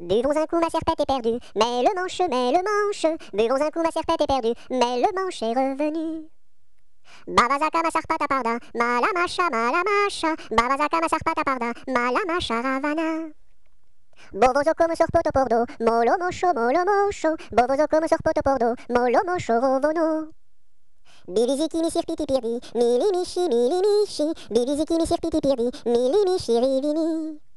Buvons un coup, ma serpette est perdue. Mais le manche, mais le manche. Buvons un coup, ma serpette est perdue. Mais le manche est revenu. Babazaka masarpata parda, malamasha malamasha, babazaka masarpata parda, malamasha ravana. Bovozo comme sur poto pordo, molo mocho molo mocho, bovozo comme sur poto pordo, molo mocho rovono. Biliziki mi sirpiti pirdi, mili michi mili michi, biliziki mi sirpiti pirdi, mili michi rivini.